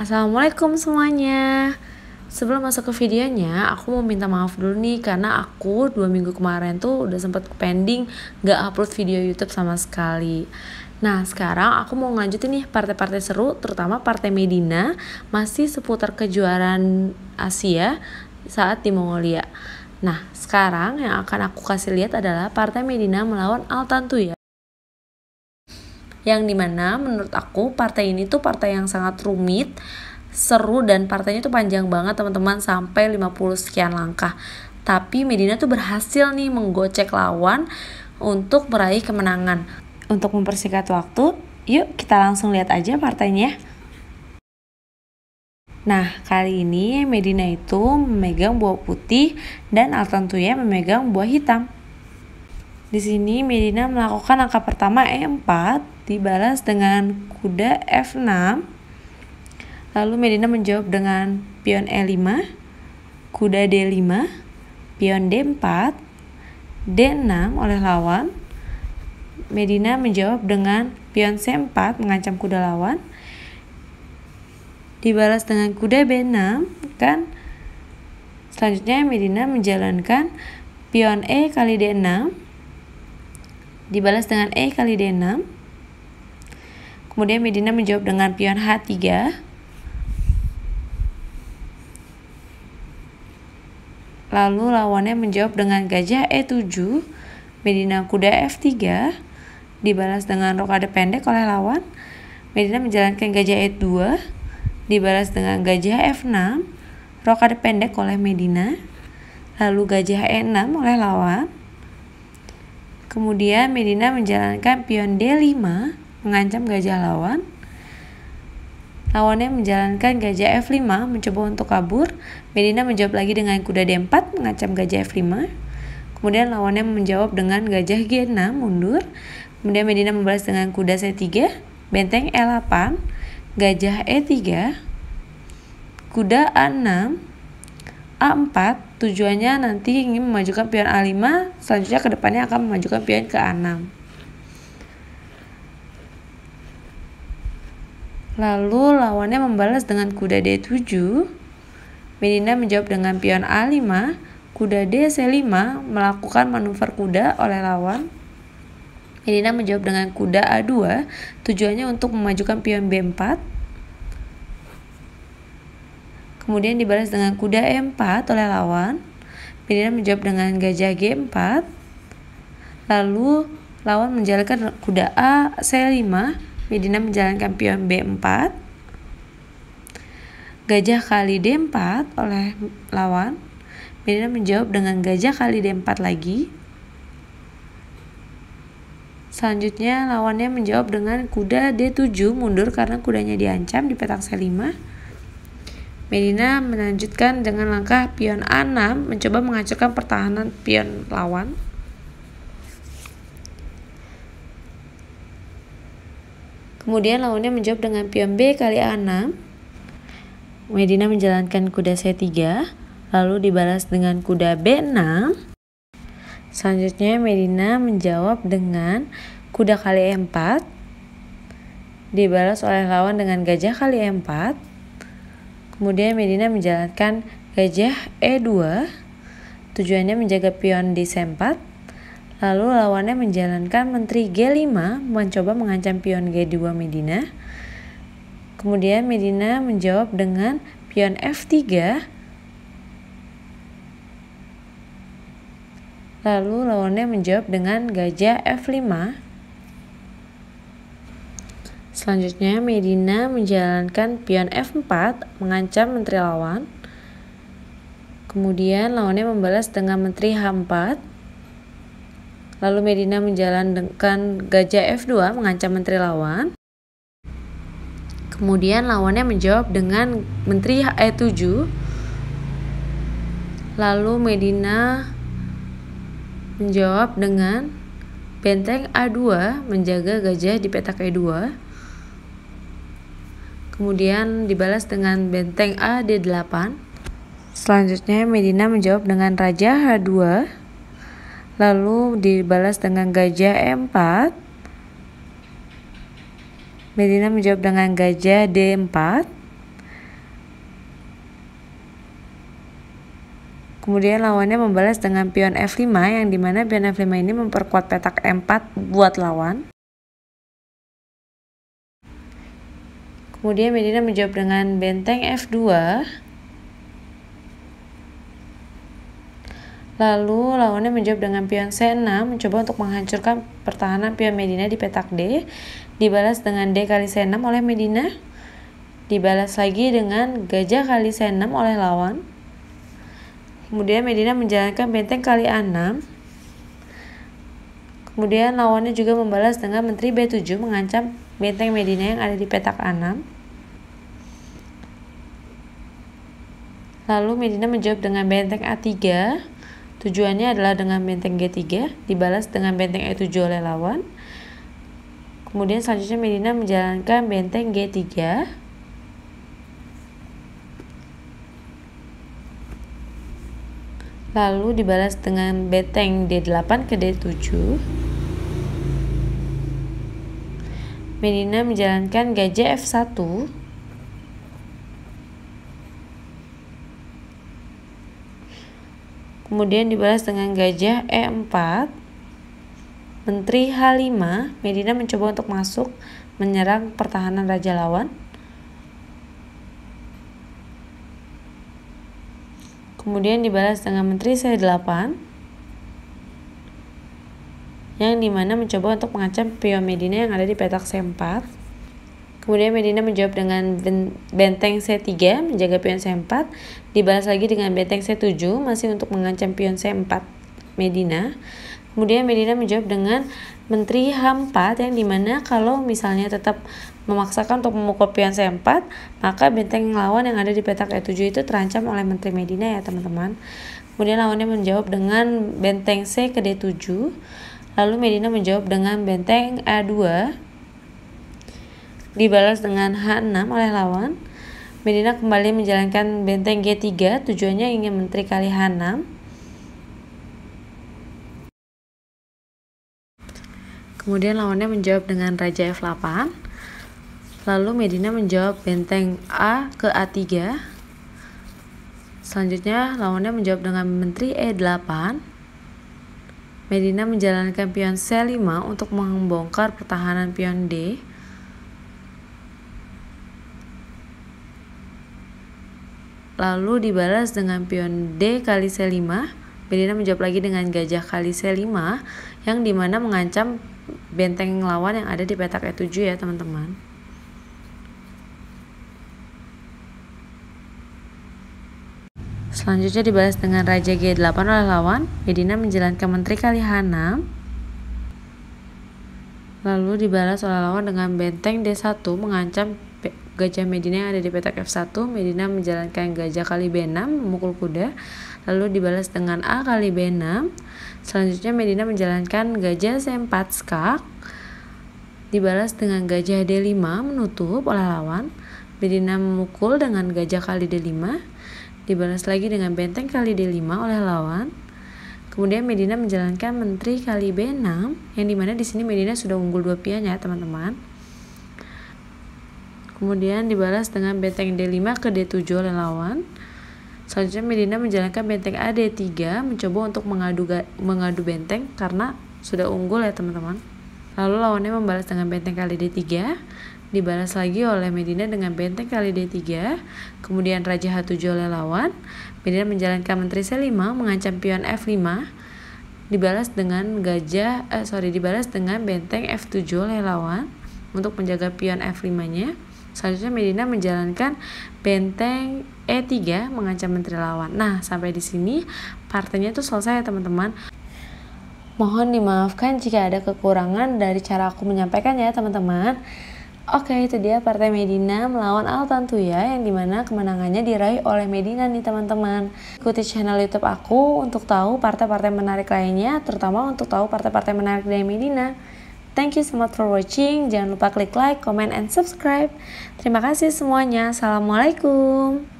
Assalamualaikum semuanya Sebelum masuk ke videonya, aku mau minta maaf dulu nih karena aku dua minggu kemarin tuh udah sempet pending gak upload video YouTube sama sekali. Nah sekarang aku mau ngelanjutin nih partai-partai seru, terutama partai Medina masih seputar kejuaraan Asia saat di Mongolia. Nah sekarang yang akan aku kasih lihat adalah partai Medina melawan Altantuya yang dimana menurut aku partai ini tuh partai yang sangat rumit seru dan partainya tuh panjang banget teman-teman sampai 50 sekian langkah tapi Medina tuh berhasil nih menggocek lawan untuk meraih kemenangan untuk mempersingkat waktu yuk kita langsung lihat aja partainya Nah, kali ini Medina itu memegang buah putih dan Al Tantuya memegang buah hitam. Di sini Medina melakukan angka pertama E4 eh, dibalas dengan kuda F6. Lalu Medina menjawab dengan pion E5, kuda D5, pion D4, D6 oleh lawan. Medina menjawab dengan pion C4 mengancam kuda lawan. Dibalas dengan kuda B6 kan Selanjutnya Medina menjalankan pion E kali D6 dibalas dengan E kali D6. Kemudian Medina menjawab dengan pion H3. Lalu lawannya menjawab dengan gajah E7, Medina kuda F3, dibalas dengan rokade pendek oleh lawan. Medina menjalankan gajah E2, dibalas dengan gajah F6, rokade pendek oleh Medina, lalu gajah E6 oleh lawan. Kemudian Medina menjalankan pion D5 mengancam gajah lawan. Lawannya menjalankan gajah F5 mencoba untuk kabur. Medina menjawab lagi dengan kuda D4 mengancam gajah F5. Kemudian lawannya menjawab dengan gajah G6 mundur. Kemudian Medina membalas dengan kuda C3, benteng E8, gajah E3, kuda A6, A4, Tujuannya nanti ingin memajukan pion A5, selanjutnya kedepannya akan memajukan pion ke A6. Lalu lawannya membalas dengan kuda D7. Medina menjawab dengan pion A5, kuda D C5 melakukan manuver kuda oleh lawan. Medina menjawab dengan kuda A2, tujuannya untuk memajukan pion B4 kemudian dibalas dengan kuda E4 oleh lawan. Pilihan menjawab dengan gajah G4. Lalu lawan menjalankan kuda A C5, Medina menjalankan pion B4. Gajah kali D4 oleh lawan. Medina menjawab dengan gajah kali D4 lagi. Selanjutnya lawannya menjawab dengan kuda D7 mundur karena kudanya diancam di petak C5. Medina melanjutkan dengan langkah pion A6 mencoba menghancurkan pertahanan pion lawan. Kemudian lawannya menjawab dengan pion B kali A6. Medina menjalankan kuda C3, lalu dibalas dengan kuda B6. Selanjutnya Medina menjawab dengan kuda kali E4. Dibalas oleh lawan dengan gajah kali E4. Kemudian Medina menjalankan gajah E2, tujuannya menjaga pion di C4. Lalu lawannya menjalankan menteri G5 mencoba mengancam pion G2 Medina. Kemudian Medina menjawab dengan pion F3 Lalu lawannya menjawab dengan gajah F5 Selanjutnya, Medina menjalankan pion F4 mengancam menteri lawan. Kemudian lawannya membalas dengan menteri H4. Lalu Medina menjalankan gajah F2 mengancam menteri lawan. Kemudian lawannya menjawab dengan menteri E7. Lalu Medina menjawab dengan benteng A2 menjaga gajah di petak E2 kemudian dibalas dengan benteng A D8. Selanjutnya Medina menjawab dengan raja H2, lalu dibalas dengan gajah E4. Medina menjawab dengan gajah D4. Kemudian lawannya membalas dengan pion F5 yang dimana pion F5 ini memperkuat petak e 4 buat lawan. Kemudian Medina menjawab dengan benteng F2. Lalu lawannya menjawab dengan pion C6 mencoba untuk menghancurkan pertahanan pion Medina di petak D. Dibalas dengan D kali C6 oleh Medina. Dibalas lagi dengan gajah kali C6 oleh lawan. Kemudian Medina menjalankan benteng kali A6. Kemudian lawannya juga membalas dengan menteri B7 mengancam benteng Medina yang ada di petak Anam. Lalu Medina menjawab dengan benteng A3, tujuannya adalah dengan benteng G3, dibalas dengan benteng E7 oleh lawan. Kemudian selanjutnya Medina menjalankan benteng G3. Lalu dibalas dengan benteng D8 ke D7. Medina menjalankan gajah F1 kemudian dibalas dengan gajah E4 Menteri H5 Medina mencoba untuk masuk menyerang pertahanan Raja Lawan kemudian dibalas dengan Menteri C8 yang dimana mencoba untuk mengancam Pio Medina yang ada di petak C4. Kemudian Medina menjawab dengan benteng C3 menjaga pion C4, dibalas lagi dengan benteng C7 masih untuk mengancam pion C4 Medina. Kemudian Medina menjawab dengan Menteri H4 yang dimana kalau misalnya tetap memaksakan untuk memukul pion C4 maka benteng lawan yang ada di petak E7 itu terancam oleh Menteri Medina ya teman-teman kemudian lawannya menjawab dengan benteng C ke D7 Lalu Medina menjawab dengan benteng A2 dibalas dengan H6 oleh lawan. Medina kembali menjalankan benteng G3 tujuannya ingin menteri kali H6. Kemudian lawannya menjawab dengan Raja F8. Lalu Medina menjawab benteng A ke A3. Selanjutnya lawannya menjawab dengan menteri E8. Medina menjalankan pion C5 untuk membongkar pertahanan pion D. Lalu dibalas dengan pion D kali C5. Medina menjawab lagi dengan gajah kali C5 yang dimana mengancam benteng lawan yang ada di petak E7 ya teman-teman. Selanjutnya dibalas dengan Raja G8 oleh lawan. Medina menjalankan Menteri kali H6. Lalu dibalas oleh lawan dengan benteng D1 mengancam gajah Medina yang ada di petak F1. Medina menjalankan gajah kali B6 memukul kuda. Lalu dibalas dengan A kali B6. Selanjutnya Medina menjalankan gajah C4 skak. Dibalas dengan gajah D5 menutup oleh lawan. Medina memukul dengan gajah kali D5 dibalas lagi dengan benteng kali D5 oleh lawan. Kemudian Medina menjalankan menteri kali B6 yang dimana di sini Medina sudah unggul dua pion ya teman-teman. Kemudian dibalas dengan benteng D5 ke D7 oleh lawan. Selanjutnya Medina menjalankan benteng AD3 mencoba untuk mengadu mengadu benteng karena sudah unggul ya teman-teman. Lalu lawannya membalas dengan benteng kali D3 dibalas lagi oleh Medina dengan benteng kali D3, kemudian Raja H7 oleh lawan, Medina menjalankan Menteri C5 mengancam pion F5, dibalas dengan gajah, eh, sorry, dibalas dengan benteng F7 oleh lawan untuk menjaga pion F5-nya. Selanjutnya Medina menjalankan benteng E3 mengancam menteri lawan. Nah, sampai di sini partainya itu selesai ya teman-teman. Mohon dimaafkan jika ada kekurangan dari cara aku menyampaikan ya teman-teman. Oke, itu dia Partai Medina melawan Al Tantuya yang dimana kemenangannya diraih oleh Medina nih teman-teman. Ikuti channel YouTube aku untuk tahu partai-partai menarik lainnya, terutama untuk tahu partai-partai menarik dari Medina. Thank you so much for watching. Jangan lupa klik like, comment, and subscribe. Terima kasih semuanya. Assalamualaikum.